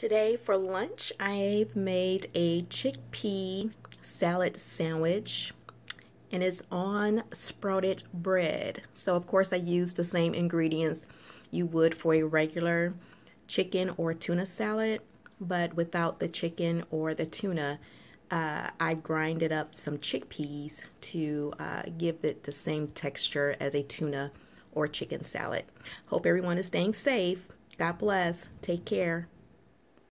Today for lunch, I've made a chickpea salad sandwich and it's on sprouted bread. So of course I use the same ingredients you would for a regular chicken or tuna salad, but without the chicken or the tuna, uh, I grinded up some chickpeas to uh, give it the same texture as a tuna or chicken salad. Hope everyone is staying safe. God bless. Take care.